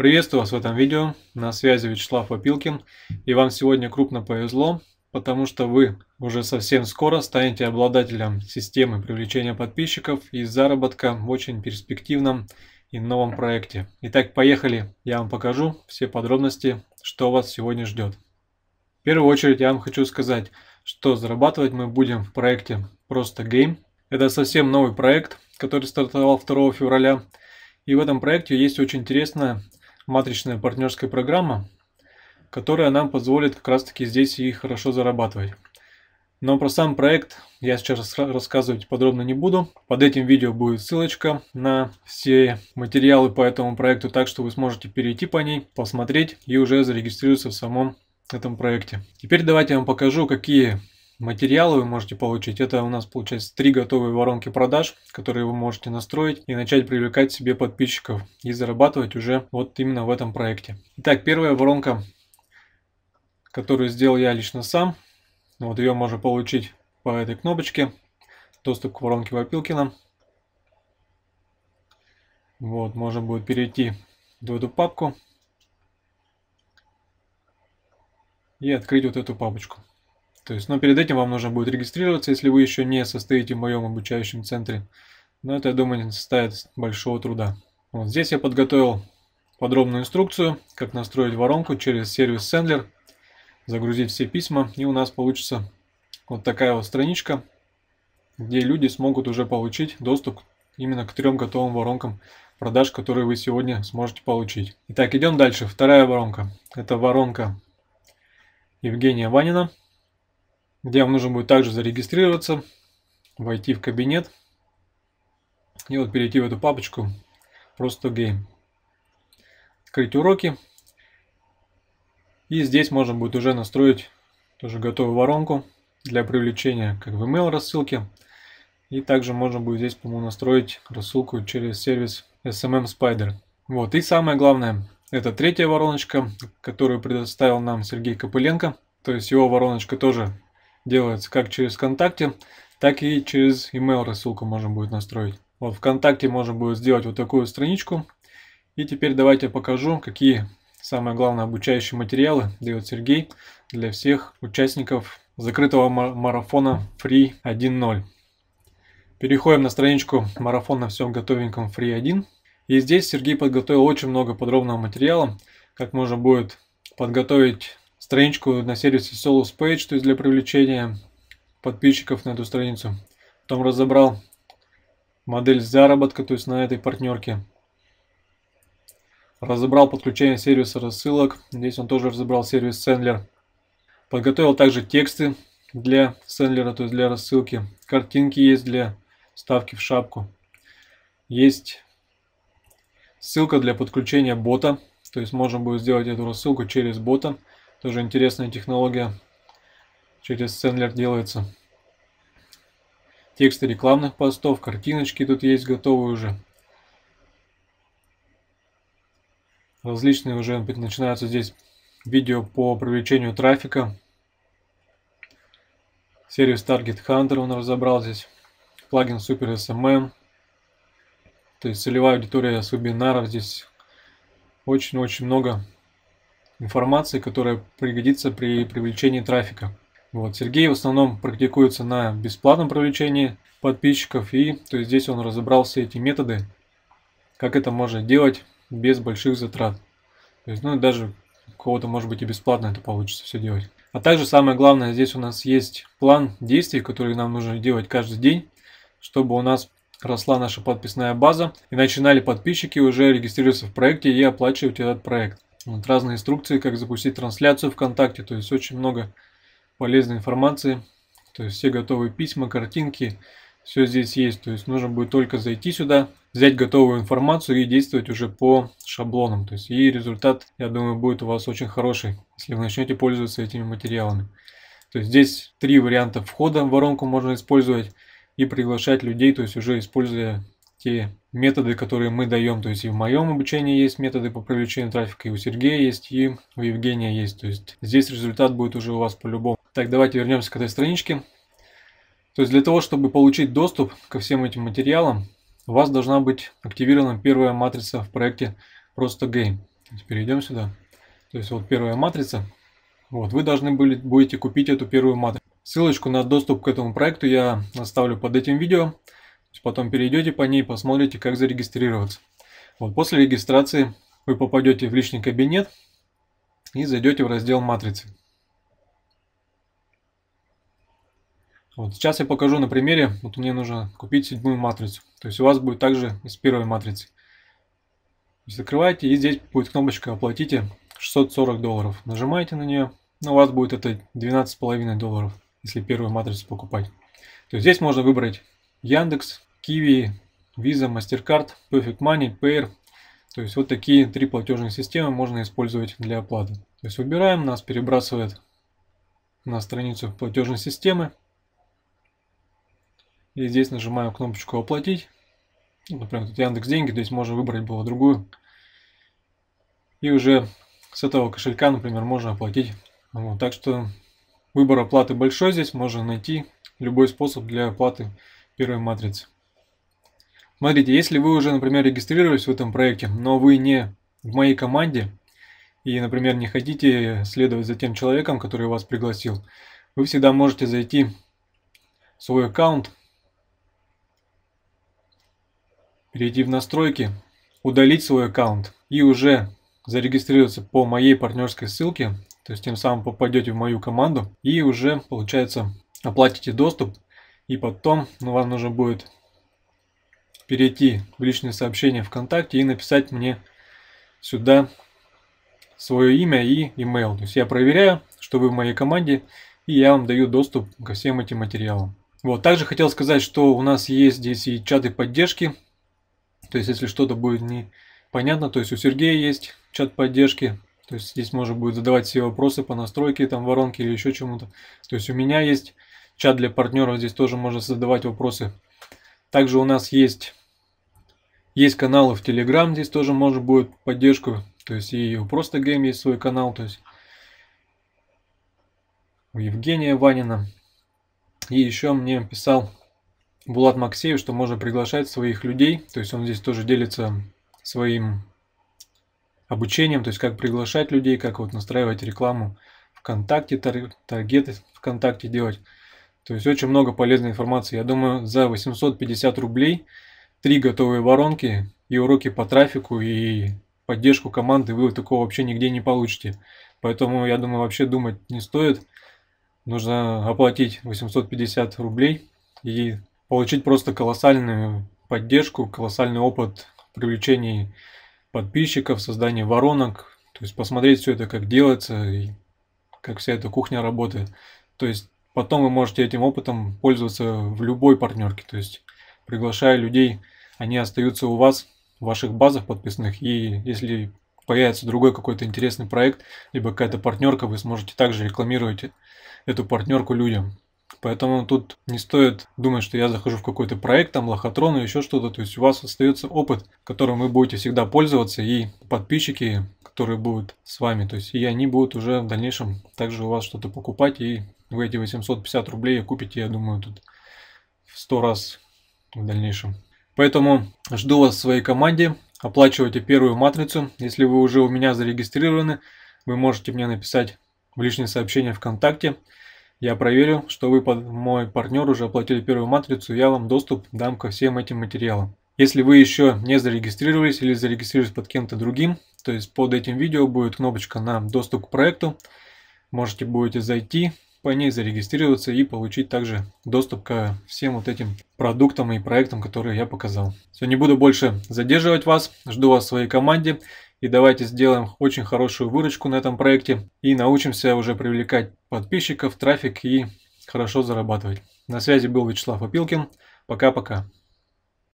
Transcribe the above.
Приветствую вас в этом видео, на связи Вячеслав Опилкин, и вам сегодня крупно повезло, потому что вы уже совсем скоро станете обладателем системы привлечения подписчиков и заработка в очень перспективном и новом проекте. Итак, поехали, я вам покажу все подробности, что вас сегодня ждет. В первую очередь я вам хочу сказать, что зарабатывать мы будем в проекте «Просто Game». Это совсем новый проект, который стартовал 2 февраля. И в этом проекте есть очень интересная матричная партнерская программа, которая нам позволит как раз-таки здесь и хорошо зарабатывать. Но про сам проект я сейчас рассказывать подробно не буду. Под этим видео будет ссылочка на все материалы по этому проекту, так что вы сможете перейти по ней, посмотреть и уже зарегистрироваться в самом этом проекте. Теперь давайте я вам покажу, какие Материалы вы можете получить. Это у нас получается три готовые воронки продаж, которые вы можете настроить и начать привлекать себе подписчиков и зарабатывать уже вот именно в этом проекте. Итак, первая воронка, которую сделал я лично сам. Вот ее можно получить по этой кнопочке. Доступ к воронке Вапилкина. Вот, можно будет перейти в эту папку и открыть вот эту папочку. То есть, но перед этим вам нужно будет регистрироваться, если вы еще не состоите в моем обучающем центре. Но это, я думаю, не составит большого труда. Вот здесь я подготовил подробную инструкцию, как настроить воронку через сервис Sendler, загрузить все письма, и у нас получится вот такая вот страничка, где люди смогут уже получить доступ именно к трем готовым воронкам продаж, которые вы сегодня сможете получить. Итак, идем дальше. Вторая воронка. Это воронка Евгения Ванина где вам нужно будет также зарегистрироваться, войти в кабинет и вот перейти в эту папочку просто game. Открыть уроки. И здесь можно будет уже настроить тоже готовую воронку для привлечения как в email рассылки. И также можно будет здесь, по-моему, настроить рассылку через сервис SMM Spider. Вот, и самое главное, это третья вороночка, которую предоставил нам Сергей Копыленко. То есть его вороночка тоже делается как через ВКонтакте, так и через email рассылку можно будет настроить. Вот ВКонтакте можно будет сделать вот такую страничку. И теперь давайте я покажу, какие самые главные обучающие материалы дает Сергей для всех участников закрытого марафона Free 1.0. Переходим на страничку марафона всем готовеньком Free 1. И здесь Сергей подготовил очень много подробного материала, как можно будет подготовить страничку на сервисе Solus Page, то есть для привлечения подписчиков на эту страницу. Потом разобрал модель заработка, то есть на этой партнерке. Разобрал подключение сервиса рассылок. Здесь он тоже разобрал сервис Sendler. Подготовил также тексты для Sendler, то есть для рассылки. Картинки есть для ставки в шапку. Есть ссылка для подключения бота. То есть можем будет сделать эту рассылку через бота. Тоже интересная технология. Через Сендлер делается. Тексты рекламных постов, картиночки тут есть готовые уже. Различные уже начинаются здесь видео по привлечению трафика. Сервис Target Hunter он разобрал здесь. Плагин Super SMM. То есть целевая аудитория с вебинаров здесь. Очень-очень много информации, которая пригодится при привлечении трафика. Вот. Сергей в основном практикуется на бесплатном привлечении подписчиков, и то есть здесь он разобрал все эти методы, как это можно делать без больших затрат. То есть, ну, даже у кого-то, может быть, и бесплатно это получится все делать. А также самое главное, здесь у нас есть план действий, которые нам нужно делать каждый день, чтобы у нас росла наша подписная база, и начинали подписчики уже регистрироваться в проекте и оплачивать этот проект. Вот разные инструкции, как запустить трансляцию ВКонтакте, то есть очень много полезной информации. То есть все готовые письма, картинки, все здесь есть. То есть нужно будет только зайти сюда, взять готовую информацию и действовать уже по шаблонам. То есть и результат, я думаю, будет у вас очень хороший, если вы начнете пользоваться этими материалами. То есть здесь три варианта входа в воронку можно использовать и приглашать людей, то есть уже используя те методы, которые мы даем, то есть и в моем обучении есть методы по привлечению трафика, и у Сергея есть, и у Евгения есть. То есть здесь результат будет уже у вас по-любому. Так, давайте вернемся к этой страничке. То есть для того, чтобы получить доступ ко всем этим материалам, у вас должна быть активирована первая матрица в проекте просто Гейм. Перейдем сюда. То есть вот первая матрица. Вот, вы должны были, будете купить эту первую матрицу. Ссылочку на доступ к этому проекту я оставлю под этим видео. Потом перейдете по ней, посмотрите, как зарегистрироваться. Вот после регистрации вы попадете в личный кабинет и зайдете в раздел матрицы. Вот сейчас я покажу на примере. Вот мне нужно купить седьмую матрицу. То есть у вас будет также из первой матрицы. Закрываете и здесь будет кнопочка «Оплатите 640 долларов». Нажимаете на нее. Ну, у вас будет это 12,5 долларов, если первую матрицу покупать. То есть здесь можно выбрать Яндекс, Киви, Visa, MasterCard, Perfect Money, Payer. То есть вот такие три платежные системы можно использовать для оплаты. То есть выбираем, нас перебрасывает на страницу платежной системы. И здесь нажимаем кнопочку «Оплатить». Например, тут Яндекс деньги, то есть можно выбрать было другую. И уже с этого кошелька, например, можно оплатить. Вот, так что выбор оплаты большой здесь, можно найти любой способ для оплаты первой матрицы. Смотрите, если вы уже, например, регистрировались в этом проекте, но вы не в моей команде и, например, не хотите следовать за тем человеком, который вас пригласил, вы всегда можете зайти в свой аккаунт, перейти в настройки, удалить свой аккаунт и уже зарегистрироваться по моей партнерской ссылке, то есть тем самым попадете в мою команду и уже, получается, оплатите доступ и потом ну, вам нужно будет перейти в личные сообщения ВКонтакте и написать мне сюда свое имя и email. То есть я проверяю, что вы в моей команде, и я вам даю доступ ко всем этим материалам. Вот, также хотел сказать, что у нас есть здесь и чаты поддержки. То есть, если что-то будет непонятно, то есть у Сергея есть чат поддержки. То есть здесь можно будет задавать все вопросы по настройке, там воронки или еще чему-то. То есть у меня есть чат для партнеров, здесь тоже можно задавать вопросы. Также у нас есть, есть каналы в Telegram, здесь тоже может будет поддержку. То есть и у Просто Гейм есть свой канал, то есть у Евгения Ванина. И еще мне писал Булат Максеев, что можно приглашать своих людей. То есть он здесь тоже делится своим обучением, то есть как приглашать людей, как вот настраивать рекламу ВКонтакте, тар таргеты ВКонтакте делать. То есть очень много полезной информации. Я думаю, за 850 рублей три готовые воронки и уроки по трафику и поддержку команды вы такого вообще нигде не получите. Поэтому, я думаю, вообще думать не стоит. Нужно оплатить 850 рублей и получить просто колоссальную поддержку, колоссальный опыт привлечения подписчиков, создания воронок, то есть посмотреть все это, как делается и как вся эта кухня работает. То есть потом вы можете этим опытом пользоваться в любой партнерке. То есть, приглашая людей, они остаются у вас в ваших базах подписных, и если появится другой какой-то интересный проект, либо какая-то партнерка, вы сможете также рекламировать эту партнерку людям. Поэтому тут не стоит думать, что я захожу в какой-то проект, там лохотрон или еще что-то. То есть у вас остается опыт, которым вы будете всегда пользоваться, и подписчики, которые будут с вами, то есть и они будут уже в дальнейшем также у вас что-то покупать и вы эти 850 рублей купите, я думаю, тут в 100 раз в дальнейшем. Поэтому жду вас в своей команде. Оплачивайте первую матрицу. Если вы уже у меня зарегистрированы, вы можете мне написать в личные сообщения ВКонтакте. Я проверю, что вы, мой партнер, уже оплатили первую матрицу, я вам доступ дам ко всем этим материалам. Если вы еще не зарегистрировались или зарегистрировались под кем-то другим, то есть под этим видео будет кнопочка на доступ к проекту. Можете будете зайти, по ней зарегистрироваться и получить также доступ ко всем вот этим продуктам и проектам, которые я показал. Все, не буду больше задерживать вас, жду вас в своей команде и давайте сделаем очень хорошую выручку на этом проекте и научимся уже привлекать подписчиков, трафик и хорошо зарабатывать. На связи был Вячеслав Опилкин. Пока-пока.